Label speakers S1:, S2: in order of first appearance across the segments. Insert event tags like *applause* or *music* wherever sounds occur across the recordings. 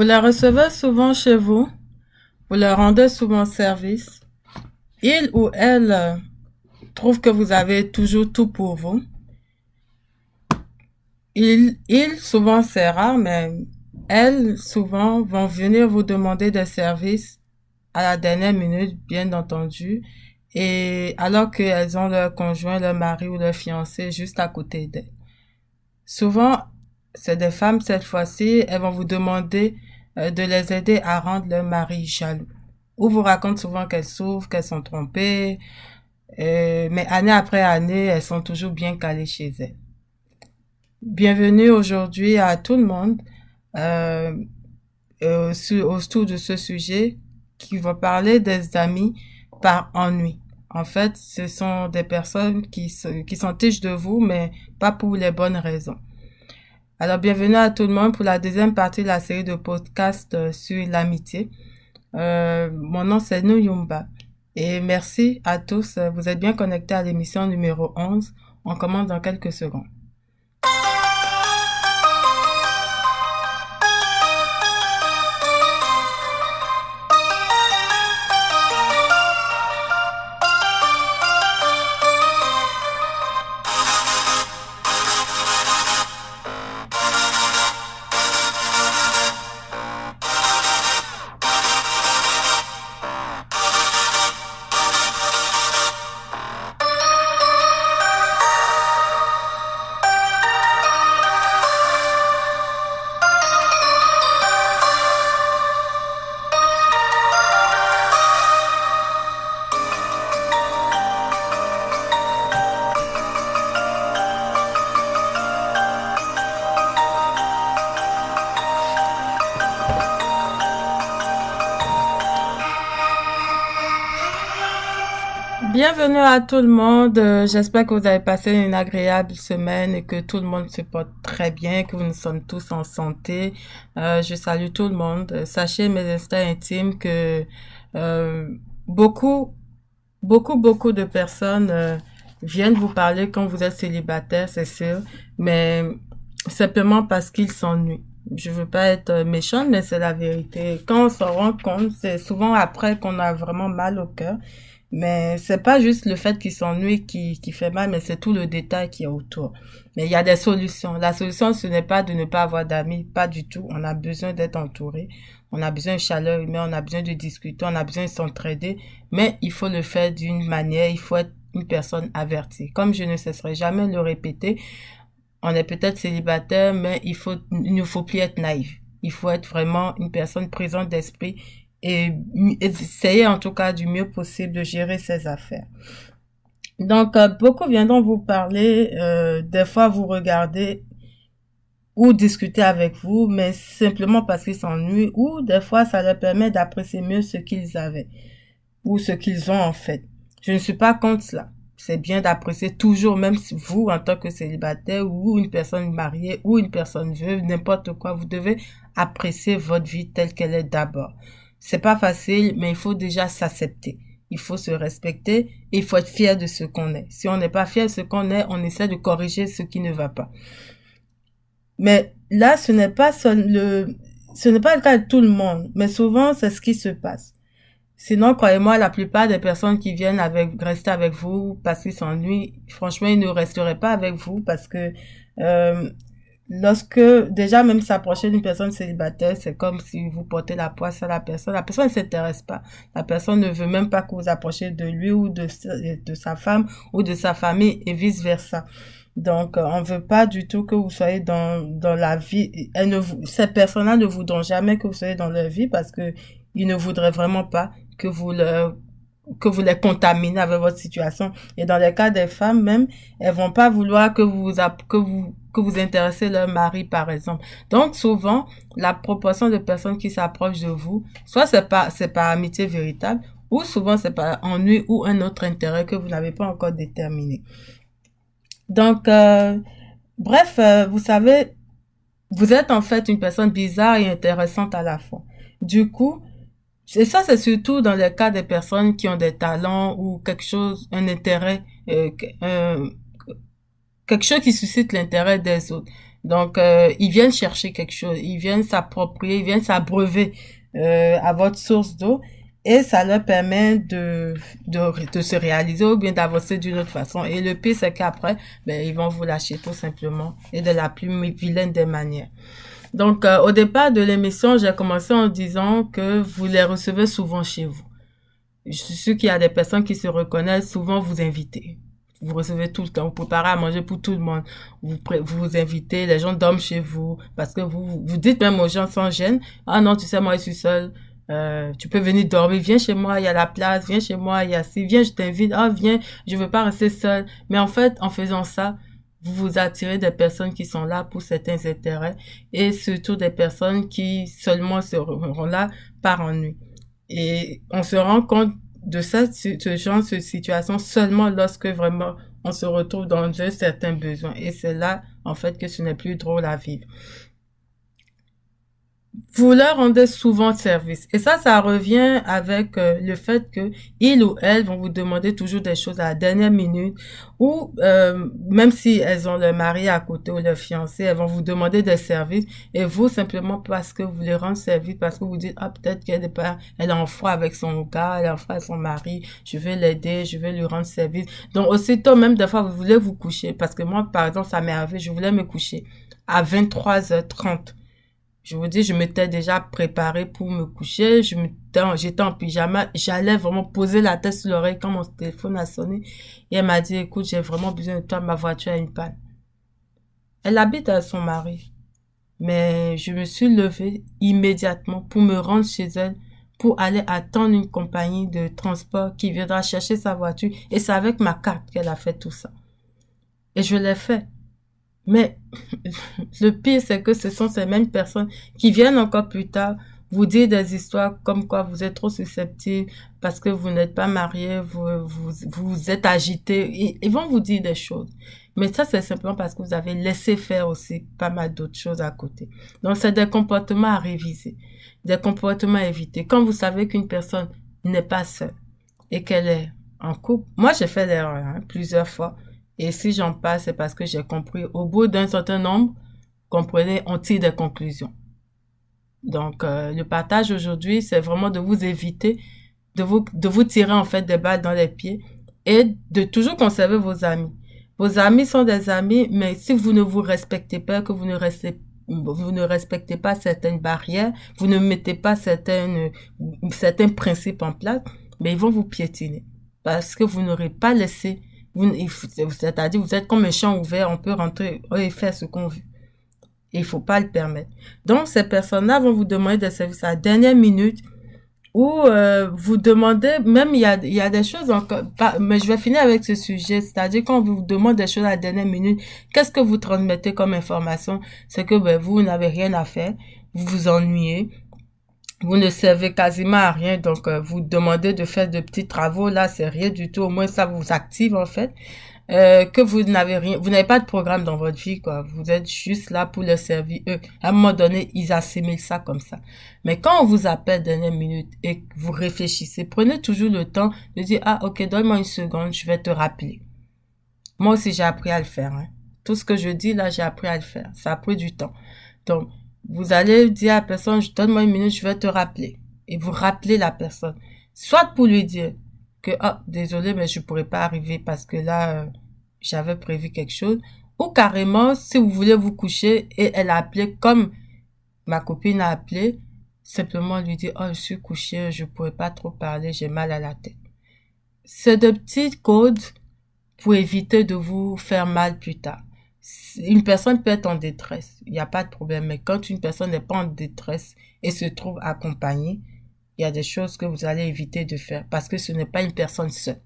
S1: Vous la recevez souvent chez vous, vous leur rendez souvent service. Il ou elle euh, trouve que vous avez toujours tout pour vous. Il, il souvent c'est rare, mais elles souvent vont venir vous demander des services à la dernière minute, bien entendu, et alors qu'elles ont leur conjoint, leur mari ou leur fiancé juste à côté d'elles. Souvent, c'est des femmes cette fois-ci, elles vont vous demander euh, de les aider à rendre leur mari jaloux. Ou vous raconte souvent qu'elles souffrent, qu'elles sont trompées, euh, mais année après année, elles sont toujours bien calées chez elles. Bienvenue aujourd'hui à tout le monde euh, euh, au autour de ce sujet qui va parler des amis par ennui. En fait, ce sont des personnes qui, se, qui s'entichent de vous, mais pas pour les bonnes raisons. Alors, bienvenue à tout le monde pour la deuxième partie de la série de podcasts euh, sur l'amitié. Euh, mon nom, c'est Nuyumba. Et merci à tous. Vous êtes bien connectés à l'émission numéro 11. On commence dans quelques secondes. Bienvenue à tout le monde. Euh, j'espère que vous avez passé une agréable semaine et que tout le monde se porte très bien, que nous sommes tous en santé. Euh, je salue tout le monde. Euh, sachez mes instants intimes que beaucoup, beaucoup, beaucoup de personnes viennent vous parler quand vous êtes célibataire, c'est sûr, mais simplement parce qu'ils s'ennuient je veux pas être méchante, mais c'est la vérité. Quand on s'en rend compte, c'est souvent après qu'on a vraiment mal au cœur mais c'est pas juste le fait qu'il s'ennuie qui, qui fait mal, mais c'est tout le détail qui est autour. Mais il y a des solutions. La solution, ce n'est pas de ne pas avoir d'amis, pas du tout. On a besoin d'être entouré. On a besoin de chaleur humaine, on a besoin de discuter, on a besoin de s'entraider. Mais il faut le faire d'une manière, il faut être une personne avertie. Comme je ne cesserai jamais de le répéter, on est peut-être célibataire, mais il faut, il ne faut plus être naïf. Il faut être vraiment une personne présente d'esprit et essayer en tout cas du mieux possible de gérer ses affaires. Donc, euh, beaucoup viendront vous parler, euh, des fois vous regarder ou discuter avec vous, mais simplement parce qu'ils s'ennuient ou des fois ça leur permet d'apprécier mieux ce qu'ils avaient ou ce qu'ils ont en fait. Je ne suis pas contre cela. C'est bien d'apprécier toujours, même si vous, en tant que célibataire ou une personne mariée ou une personne veuve, n'importe quoi, vous devez apprécier votre vie telle qu'elle est d'abord. C'est pas facile, mais il faut déjà s'accepter. Il faut se respecter et il faut être fier de ce qu'on est. Si on n'est pas fier de ce qu'on est, on essaie de corriger ce qui ne va pas. Mais là, ce n'est pas le, ce n'est pas le cas de tout le monde, mais souvent, c'est ce qui se passe. Sinon, croyez-moi, la plupart des personnes qui viennent avec, rester avec vous parce qu'ils s'ennuient, franchement, ils ne resteraient pas avec vous parce que euh, lorsque déjà même s'approcher d'une personne célibataire, c'est comme si vous portez la poisse à la personne. La personne ne s'intéresse pas. La personne ne veut même pas que vous approchiez de lui ou de, de sa femme ou de sa famille et vice-versa. Donc, euh, on veut pas du tout que vous soyez dans, dans la vie. Elle ne ces personnes-là ne voudront jamais que vous soyez dans leur vie parce que ne voudraient vraiment pas que vous leur que vous les contaminez avec votre situation. Et dans le cas des femmes même, elles vont pas vouloir que vous que vous que vous intéressez leur mari par exemple. Donc souvent, la proportion de personnes qui s'approchent de vous, soit c'est pas c'est par amitié véritable ou souvent c'est par ennui ou un autre intérêt que vous n'avez pas encore déterminé. Donc euh, bref, euh, vous savez, vous êtes en fait une personne bizarre et intéressante à la fois. Du coup, et ça, c'est surtout dans le cas des personnes qui ont des talents ou quelque chose, un intérêt, euh, euh, quelque chose qui suscite l'intérêt des autres. Donc, euh, ils viennent chercher quelque chose, ils viennent s'approprier, ils viennent s'abreuver à votre source d'eau et ça leur permet de, de, de se réaliser ou bien d'avancer d'une autre façon. Et le pire, c'est qu'après, ben, ils vont vous lâcher tout simplement et de la plus vilaine des manières. Donc, euh, au départ de l'émission, j'ai commencé en disant que vous les recevez souvent chez vous. Je suis sûr qu'il y a des personnes qui se reconnaissent souvent vous invitez. Vous recevez tout le temps, vous préparez à manger pour tout le monde, vous vous invitez, les gens dorment chez vous, parce que vous, vous dites même aux gens sans gêne, ah non, tu sais, moi je suis seule, euh, tu peux venir dormir, viens chez moi, il y a la place, viens chez moi, il y a si, viens, je t'invite, ah, viens, je veux pas rester seule. Mais en fait, en faisant ça, vous vous attirez des personnes qui sont là pour certains intérêts et surtout des personnes qui seulement seront là par ennui. Et on se rend compte de ça, ce genre de situation seulement lorsque vraiment on se retrouve dans un certain besoin. Et c'est là, en fait, que ce n'est plus drôle à vivre vous leur rendez souvent service. Et ça, ça revient avec euh, le fait que ils ou elles vont vous demander toujours des choses à la dernière minute ou euh, même si elles ont leur mari à côté ou leur fiancé, elles vont vous demander des services et vous, simplement parce que vous leur rendez service, parce que vous dites, ah, peut-être qu'elle est pas, elle est en froid avec son gars, elle est en froid avec son mari, je vais l'aider, je vais lui rendre service. Donc, aussitôt, même des fois, vous voulez vous coucher parce que moi, par exemple, ça m'est arrivé, je voulais me coucher à 23h30 je vous dis, je m'étais déjà préparée pour me coucher. Je j'étais en pyjama. J'allais vraiment poser la tête sur l'oreille quand mon téléphone a sonné. Et elle m'a dit, écoute, j'ai vraiment besoin de toi. Ma voiture a une panne. Elle habite à son mari. Mais je me suis levée immédiatement pour me rendre chez elle pour aller attendre une compagnie de transport qui viendra chercher sa voiture. Et c'est avec ma carte qu'elle a fait tout ça. Et je l'ai fait. Mais le pire, c'est que ce sont ces mêmes personnes qui viennent encore plus tard vous dire des histoires comme quoi vous êtes trop susceptible parce que vous n'êtes pas marié, vous, vous, vous êtes agité. Ils vont vous dire des choses. Mais ça, c'est simplement parce que vous avez laissé faire aussi pas mal d'autres choses à côté. Donc, c'est des comportements à réviser, des comportements à éviter. Quand vous savez qu'une personne n'est pas seule et qu'elle est en couple, moi, j'ai fait l'erreur hein, plusieurs fois et si j'en passe, c'est parce que j'ai compris au bout d'un certain nombre, comprenez, on tire des conclusions. Donc, euh, le partage aujourd'hui, c'est vraiment de vous éviter, de vous, de vous tirer en fait des balles dans les pieds et de toujours conserver vos amis. Vos amis sont des amis, mais si vous ne vous respectez pas, que vous ne vous ne respectez pas certaines barrières, vous ne mettez pas certaines, certains principes en place, mais ils vont vous piétiner parce que vous n'aurez pas laissé c'est-à-dire vous êtes comme un champ ouvert, on peut rentrer et faire ce qu'on veut. Il il faut pas le permettre. Donc ces personnes-là vont vous demander des services à la dernière minute ou euh, vous demandez, même il y a, des choses encore, mais je vais finir avec ce sujet, c'est-à-dire quand vous demandez des choses à la dernière minute, qu'est-ce que vous transmettez comme information C'est que ben, vous n'avez rien à faire, vous vous ennuyez, vous ne servez quasiment à rien. Donc, euh, vous demandez de faire de petits travaux. Là, c'est rien du tout. Au moins, ça vous active, en fait. Euh, que vous n'avez rien, vous n'avez pas de programme dans votre vie, quoi. Vous êtes juste là pour le servir eux. À un moment donné, ils assimilent ça comme ça. Mais quand on vous appelle dernière minute et que vous réfléchissez, prenez toujours le temps de dire, ah, ok, donne-moi une seconde, je vais te rappeler. Moi aussi, j'ai appris à le faire, hein. Tout ce que je dis là, j'ai appris à le faire. Ça a pris du temps. Donc, vous allez dire à la personne, je donne-moi une minute, je vais te rappeler. Et vous rappelez la personne. Soit pour lui dire que, oh, désolé, mais je pourrais pas arriver parce que là, euh, j'avais prévu quelque chose. Ou carrément, si vous voulez vous coucher et elle a appelé comme ma copine a appelé, simplement lui dire, oh, je suis couché, je pourrais pas trop parler, j'ai mal à la tête. C'est de petits codes pour éviter de vous faire mal plus tard une personne peut être en détresse, il n'y a pas de problème. Mais quand une personne n'est pas en détresse et se trouve accompagnée, il y a des choses que vous allez éviter de faire parce que ce n'est pas une personne seule.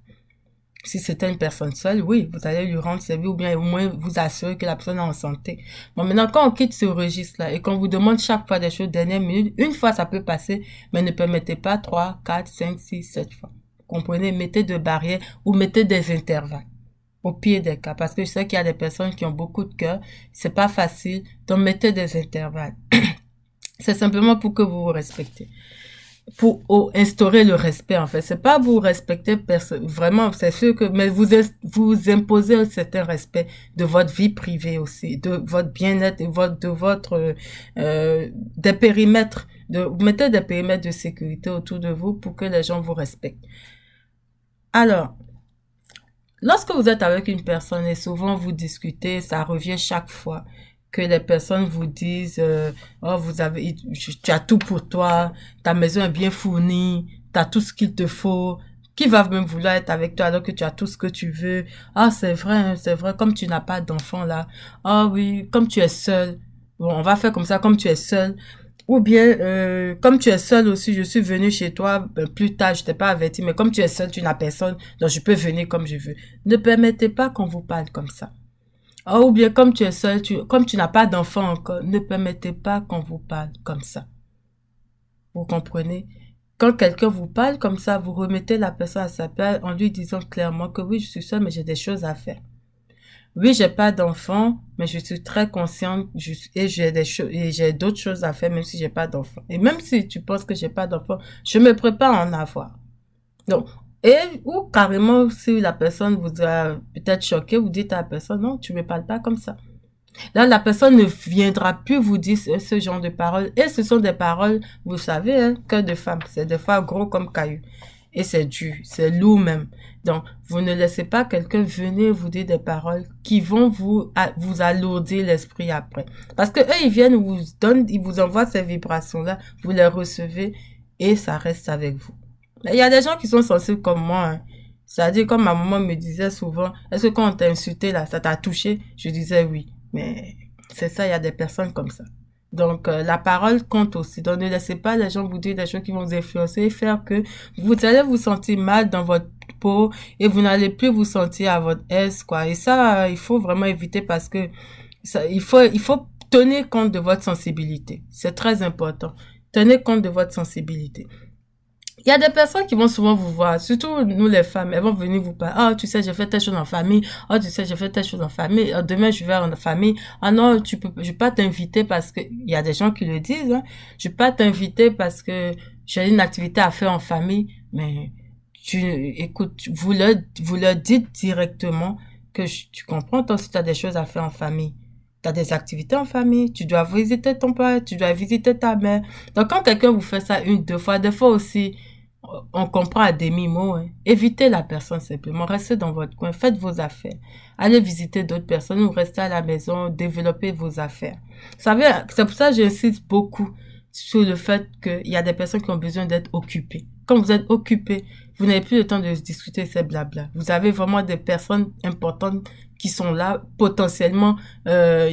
S1: Si c'était une personne seule, oui, vous allez lui rendre service ou bien au moins vous assurer que la personne est en santé. Bon, maintenant, quand on quitte ce registre-là et qu'on vous demande chaque fois des choses dernière minute, une fois ça peut passer, mais ne permettez pas trois, quatre, cinq, six, sept fois. Comprenez, mettez des barrières ou mettez des intervalles au pire des cas, parce que je sais qu'il y a des personnes qui ont beaucoup de cœur, c'est pas facile, donc mettez des intervalles. *clears throat* c'est simplement pour que vous vous respectez. Pour instaurer le respect, en fait. C'est pas vous respecter vraiment, c'est sûr que, mais vous, vous imposez un certain respect de votre vie privée aussi, de votre bien-être, de votre, de votre, euh, des périmètres, de, vous mettez des périmètres de sécurité autour de vous pour que les gens vous respectent. Alors, Lorsque vous êtes avec une personne et souvent vous discutez, ça revient chaque fois que les personnes vous disent euh, oh vous avez tu as tout pour toi, ta maison est bien fournie, tu as tout ce qu'il te faut, qui va même vouloir être avec toi alors que tu as tout ce que tu veux. Ah, c'est vrai, hein, c'est vrai, comme tu n'as pas d'enfant là. Ah oui, comme tu es seul. Bon, on va faire comme ça, comme tu es seul ou bien, euh, comme tu es seul aussi, je suis venu chez toi ben, plus tard, je t'ai pas averti, mais comme tu es seul, tu n'as personne, donc je peux venir comme je veux. Ne permettez pas qu'on vous parle comme ça. Ah, ou bien, comme tu es seul, tu, comme tu n'as pas d'enfant encore, ne permettez pas qu'on vous parle comme ça. Vous comprenez? Quand quelqu'un vous parle comme ça, vous remettez la personne à sa place en lui disant clairement que oui, je suis seul, mais j'ai des choses à faire. Oui, j'ai pas d'enfant, mais je suis très consciente et j'ai des j'ai d'autres choses à faire même si j'ai pas d'enfant. Et même si tu penses que j'ai pas d'enfant, je me prépare à en avoir. Donc, et ou carrément si la personne vous a peut-être choqué, vous dites à la personne non, tu me parles pas comme ça. Là, la personne ne viendra plus vous dire ce, genre de paroles. Et ce sont des paroles, vous savez, que hein, de femmes. C'est des fois gros comme caillou. Et c'est Dieu, c'est lui-même. Donc, vous ne laissez pas quelqu'un venir vous dire des paroles qui vont vous, vous alourdir l'esprit après. Parce que eux, ils viennent, vous donnent, ils vous envoient ces vibrations-là, vous les recevez et ça reste avec vous. Il y a des gens qui sont sensibles comme moi. Hein. C'est-à-dire, comme ma maman me disait souvent, est-ce que quand on t'a insulté là, ça t'a touché? Je disais oui. Mais c'est ça, il y a des personnes comme ça. Donc, euh, la parole compte aussi. Donc, ne laissez pas les gens vous dire des choses qui vont vous influencer et faire que vous allez vous sentir mal dans votre peau et vous n'allez plus vous sentir à votre aise, quoi. Et ça, il faut vraiment éviter parce que ça, il faut, il faut tenir compte de votre sensibilité. C'est très important. Tenez compte de votre sensibilité il y a des personnes qui vont souvent vous voir, surtout nous les femmes, elles vont venir vous parler. oh, tu sais, je fais telle chose en famille. oh, tu sais, je fais telle chose en famille. Ah, demain, je vais en famille. Ah non, tu peux, je vais pas t'inviter parce que il y a des gens qui le disent. Hein. Je peux pas t'inviter parce que j'ai une activité à faire en famille. Mais tu, écoute, vous leur, vous leur dites directement que tu comprends, toi, si tu as des choses à faire en famille tu as des activités en famille, tu dois visiter ton père, tu dois visiter ta mère. Donc quand quelqu'un vous fait ça une, deux fois, des fois aussi, on comprend à demi-mot. Hein. Évitez la personne simplement. Restez dans votre coin. Faites vos affaires. Allez visiter d'autres personnes ou restez à la maison. Développez vos affaires. Vous savez, c'est pour ça que j'insiste beaucoup sur le fait qu'il y a des personnes qui ont besoin d'être occupées. Quand vous êtes occupé, vous n'avez plus le temps de discuter ces blabla. Vous avez vraiment des personnes importantes qui sont là potentiellement, euh,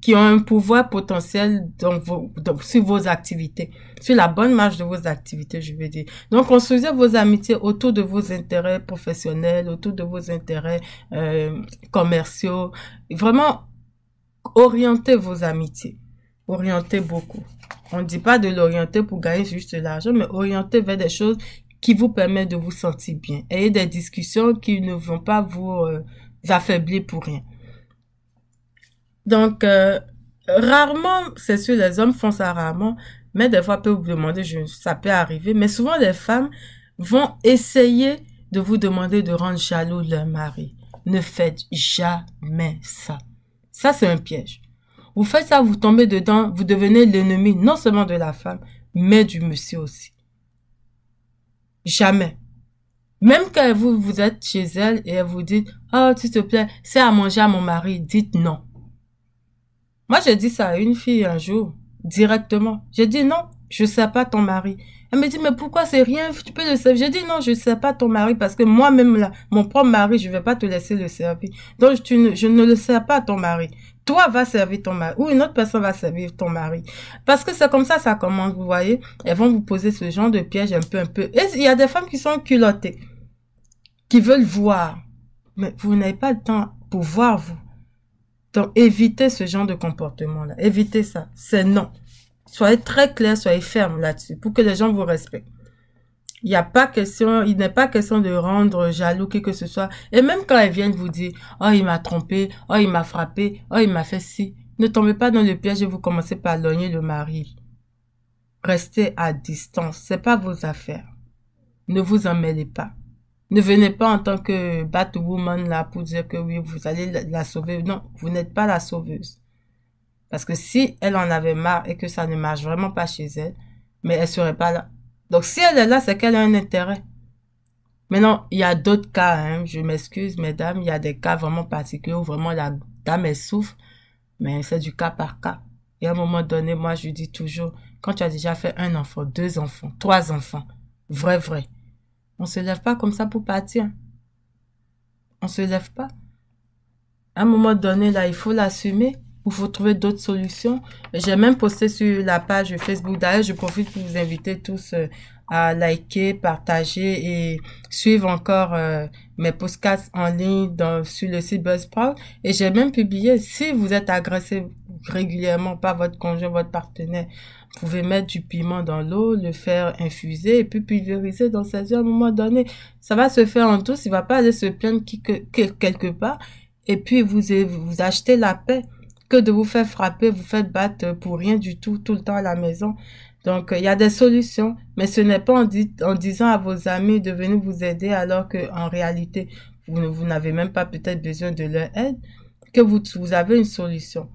S1: qui ont un pouvoir potentiel dans vos, sur vos activités, sur la bonne marge de vos activités, je veux dire. Donc, construisez vos amitiés autour de vos intérêts professionnels, autour de vos intérêts euh, commerciaux. Vraiment, orientez vos amitiés. Orientez beaucoup. On ne dit pas de l'orienter pour gagner juste de l'argent, mais orientez vers des choses qui vous permettent de vous sentir bien. Ayez des discussions qui ne vont pas vous... Euh, affaiblir pour rien. Donc, euh, rarement, c'est sûr, les hommes font ça rarement, mais des fois, peut vous demander, ça peut arriver, mais souvent, les femmes vont essayer de vous demander de rendre jaloux leur mari. Ne faites jamais ça. Ça, c'est un piège. Vous faites ça, vous tombez dedans, vous devenez l'ennemi non seulement de la femme, mais du monsieur aussi. Jamais. Même quand vous, vous êtes chez elle et elle vous dit, oh, s'il te plaît, c'est à manger à mon mari, dites non. Moi, j'ai dit ça à une fille un jour, directement. J'ai dit non, je sais pas ton mari. Elle me dit, mais pourquoi c'est rien, tu peux le servir. J'ai dit non, je ne sais pas ton mari parce que moi-même là, mon propre mari, je vais pas te laisser le servir. Donc, je ne le sais pas ton mari toi va servir ton mari ou une autre personne va servir ton mari. Parce que c'est comme ça, ça commence, vous voyez. Elles vont vous poser ce genre de piège un peu, un peu. Et il y a des femmes qui sont culottées, qui veulent voir. Mais vous n'avez pas le temps pour voir, vous. Donc, évitez ce genre de comportement-là. Évitez ça. C'est non. Soyez très clair, soyez ferme là-dessus pour que les gens vous respectent. Il n'y a pas question, il n'est pas question de rendre jaloux qui que ce soit. Et même quand elle viennent vous dire, oh, il m'a trompé, oh, il m'a frappé, oh, il m'a fait ci. Ne tombez pas dans le piège et vous commencez par loigner le mari. Restez à distance. C'est pas vos affaires. Ne vous en mêlez pas. Ne venez pas en tant que Batwoman là pour dire que oui, vous allez la sauver. Non, vous n'êtes pas la sauveuse. Parce que si elle en avait marre et que ça ne marche vraiment pas chez elle, mais elle serait pas là, donc si elle est là, c'est qu'elle a un intérêt. Mais non, il y a d'autres cas, hein. je m'excuse, mesdames, il y a des cas vraiment particuliers où vraiment la dame, elle souffre, mais c'est du cas par cas. Et à un moment donné, moi, je dis toujours, quand tu as déjà fait un enfant, deux enfants, trois enfants, vrai, vrai, on se lève pas comme ça pour partir. On se lève pas. À un moment donné, là, il faut l'assumer. Vous faut trouver d'autres solutions. J'ai même posté sur la page Facebook. D'ailleurs, je profite pour vous inviter tous euh, à liker, partager et suivre encore euh, mes podcasts en ligne sur le site Buzzsprout. Et j'ai même publié, si vous êtes agressé régulièrement par votre conjoint, votre partenaire, vous pouvez mettre du piment dans l'eau, le faire infuser et puis pulvériser dans ses yeux à un moment donné. Ça va se faire en tous, il va pas aller se plaindre quelque, part. Et puis vous achetez la paix que de vous faire frapper, vous faites battre pour rien du tout, tout le temps à la maison. Donc, il y a des solutions, mais ce n'est pas en, disant à vos amis de venir vous aider alors qu'en réalité, vous, n'avez même pas peut-être besoin de leur aide, que vous, avez une solution.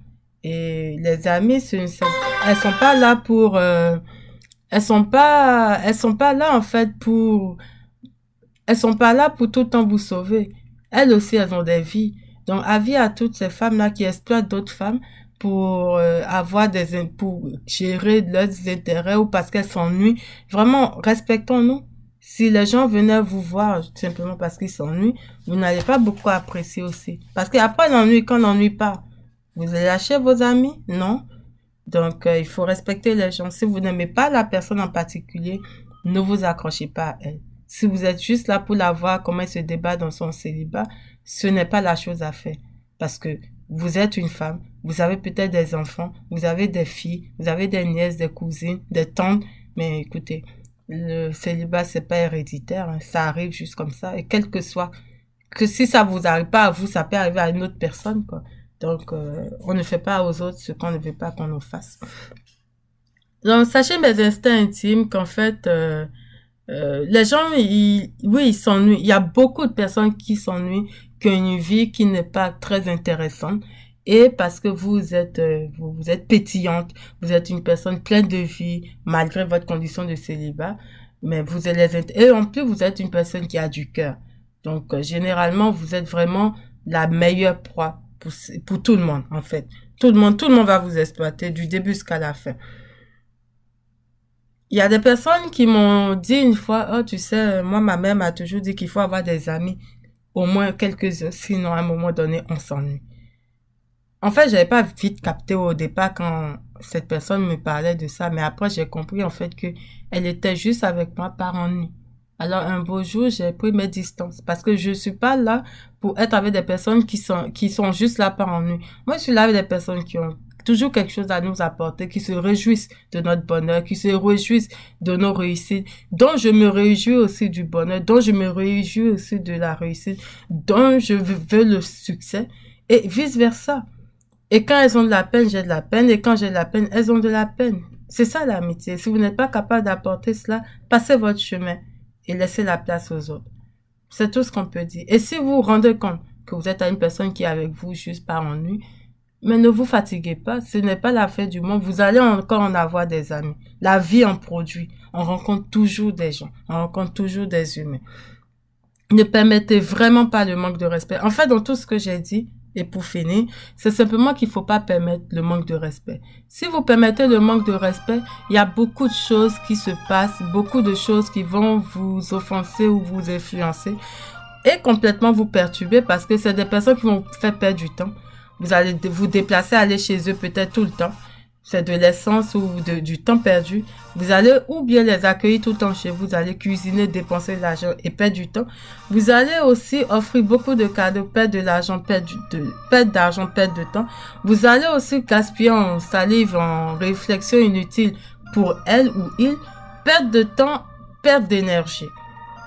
S1: Et les amis, elles ne sont, elles sont pas là pour... Euh, elles sont pas elles sont pas là en fait pour elles sont pas là pour tout le temps vous sauver elles aussi elles ont des vies donc, avis à toutes ces femmes-là qui exploitent d'autres femmes pour euh, avoir des pour gérer leurs intérêts ou parce qu'elles s'ennuient. Vraiment, respectons-nous. Si les gens venaient vous voir simplement parce qu'ils s'ennuient, vous n'allez pas beaucoup apprécier aussi. Parce qu'après l'ennui, quand on n'ennuie pas, vous lâchez vos amis Non. Donc, euh, il faut respecter les gens. Si vous n'aimez pas la personne en particulier, ne vous accrochez pas à elle. Si vous êtes juste là pour la voir, comment elle se débat dans son célibat, ce n'est pas la chose à faire. Parce que vous êtes une femme, vous avez peut-être des enfants, vous avez des filles, vous avez des nièces, des cousines, des tantes, mais écoutez, le célibat, c'est pas héréditaire, hein. ça arrive juste comme ça, et quel que soit, que si ça vous arrive pas à vous, ça peut arriver à une autre personne, quoi. Donc, euh, on ne fait pas aux autres ce qu'on ne veut pas qu'on nous fasse. Donc, sachez mes instincts intimes qu'en fait, euh, euh, les gens, oui, ils s'ennuient. Il y a beaucoup de personnes qui s'ennuient, qu'une vie qui n'est pas très intéressante. Et parce que vous êtes, euh, vous, êtes pétillante, vous êtes une personne pleine de vie, malgré votre condition de célibat. Mais vous êtes et en plus, vous êtes une personne qui a du cœur. Donc, euh, généralement, vous êtes vraiment la meilleure proie pour, pour tout le monde, en fait. Tout le monde, tout le monde va vous exploiter du début jusqu'à la fin. Il y a des personnes qui m'ont dit une fois, oh, tu sais, moi, ma mère m'a toujours dit qu'il faut avoir des amis, au moins quelques-uns, sinon, à un moment donné, on s'ennuie. En fait, j'avais pas vite capté au départ quand cette personne me parlait de ça, mais après, j'ai compris, en fait, que était juste avec moi par ennui. Alors un beau jour, j'ai pris mes distances parce que je ne suis pas là pour être avec des personnes qui sont, qui sont juste là par ennui. Moi, je suis là avec des personnes qui ont toujours quelque chose à nous apporter, qui se réjouissent de notre bonheur, qui se réjouissent de nos réussites, dont je me réjouis aussi du bonheur, dont je me réjouis aussi de la réussite, dont je veux le succès, et vice-versa. Et quand elles ont de la peine, j'ai de la peine, et quand j'ai de la peine, elles ont de la peine. C'est ça l'amitié. Si vous n'êtes pas capable d'apporter cela, passez votre chemin et laissez la place aux autres. C'est tout ce qu'on peut dire. Et si vous vous rendez compte que vous êtes à une personne qui est avec vous juste par ennui, mais ne vous fatiguez pas, ce n'est pas la fin du monde. Vous allez encore en avoir des amis. La vie en produit. On rencontre toujours des gens. On rencontre toujours des humains. Ne permettez vraiment pas le manque de respect. En fait, dans tout ce que j'ai dit, et pour finir, c'est simplement qu'il faut pas permettre le manque de respect. Si vous permettez le manque de respect, il y a beaucoup de choses qui se passent, beaucoup de choses qui vont vous offenser ou vous influencer et complètement vous perturber parce que c'est des personnes qui vont vous faire perdre du temps. Vous allez vous déplacer, aller chez eux peut-être tout le temps. C'est de l'essence ou du temps perdu. Vous allez ou bien les accueillir tout le temps chez vous. Vous allez cuisiner, dépenser de l'argent et perdre du temps. Vous allez aussi offrir beaucoup de cadeaux, perdre de l'argent, perdre d'argent, perdre de temps. Vous allez aussi gaspiller en salive, en réflexion inutile pour elle ou il. Perdre de temps, perdre d'énergie.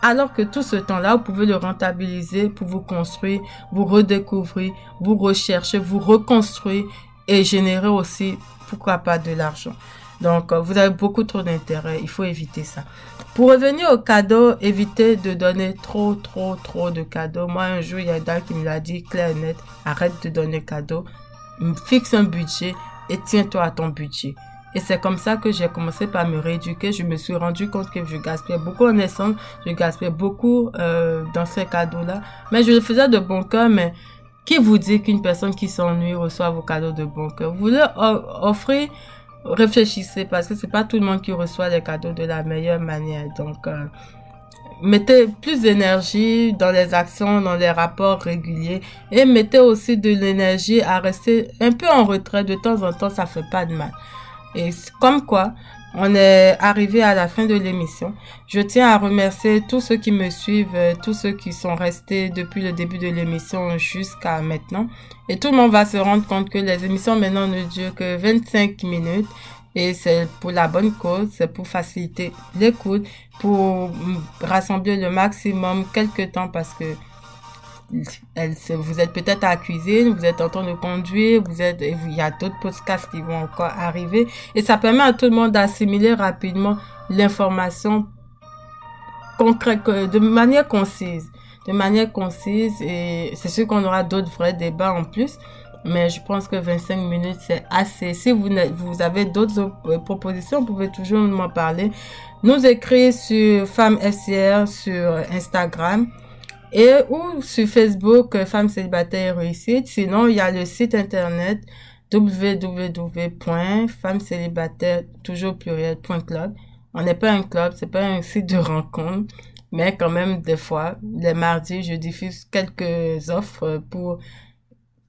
S1: Alors que tout ce temps-là, vous pouvez le rentabiliser pour vous construire, vous redécouvrir, vous rechercher, vous reconstruire et générer aussi, pourquoi pas, de l'argent. Donc, euh, vous avez beaucoup trop d'intérêt. Il faut éviter ça. Pour revenir au cadeau, évitez de donner trop, trop, trop de cadeaux. Moi, un jour, il y a gars qui me l'a dit, clair et arrête de donner cadeaux. Fixe un budget et tiens-toi à ton budget. Et c'est comme ça que j'ai commencé par me rééduquer. Je me suis rendu compte que je gaspillais beaucoup en essence, je gaspillais beaucoup euh, dans ces cadeaux-là. Mais je le faisais de bon cœur, mais qui vous dit qu'une personne qui s'ennuie reçoit vos cadeaux de bon cœur Vous leur offrez, réfléchissez, parce que c'est pas tout le monde qui reçoit les cadeaux de la meilleure manière. Donc, euh, mettez plus d'énergie dans les actions, dans les rapports réguliers et mettez aussi de l'énergie à rester un peu en retrait de temps en temps, ça fait pas de mal. Et comme quoi, on est arrivé à la fin de l'émission. Je tiens à remercier tous ceux qui me suivent, euh, tous ceux qui sont restés depuis le début de l'émission jusqu'à maintenant. Et tout le monde va se rendre compte que les émissions maintenant ne durent que 25 minutes. Et c'est pour la bonne cause, c'est pour faciliter l'écoute, pour rassembler le maximum quelques temps parce que elle, vous êtes peut-être à la cuisine, vous êtes en train de conduire, vous êtes, il y a d'autres podcasts qui vont encore arriver. Et ça permet à tout le monde d'assimiler rapidement l'information concrète, de manière concise. De manière concise. Et c'est sûr qu'on aura d'autres vrais débats en plus. Mais je pense que 25 minutes, c'est assez. Si vous, vous avez d'autres euh, propositions, vous pouvez toujours m'en parler. Nous écrire sur Femmes FCR sur Instagram et ou sur Facebook euh, Femmes célibataires réussite. Sinon, il y a le site internet www.femmescélibataires.club. On n'est pas un club, c'est pas un site de rencontre, mais quand même des fois, les mardis, je diffuse quelques offres pour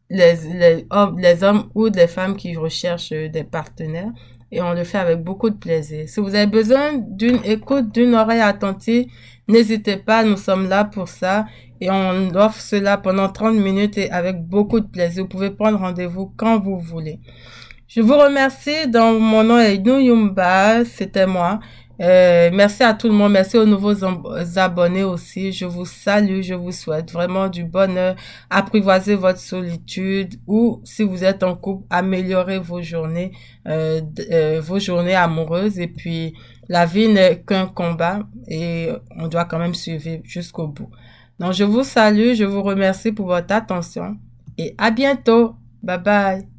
S1: les, les hommes ou les femmes qui recherchent des partenaires et on le fait avec beaucoup de plaisir. Si vous avez besoin d'une écoute, d'une oreille attentive, n'hésitez pas, nous sommes là pour ça et on offre cela pendant 30 minutes et avec beaucoup de plaisir. Vous pouvez prendre rendez-vous quand vous voulez. Je vous remercie. Dans mon nom est Yumba, c'était moi. Euh, merci à tout le monde, merci aux nouveaux abonnés aussi. Je vous salue, je vous souhaite vraiment du bonheur. Apprivoisez votre solitude ou si vous êtes en couple, améliorez vos journées, euh, euh, vos journées amoureuses. Et puis, la vie n'est qu'un combat et on doit quand même suivre jusqu'au bout. Donc, je vous salue, je vous remercie pour votre attention et à bientôt. Bye bye.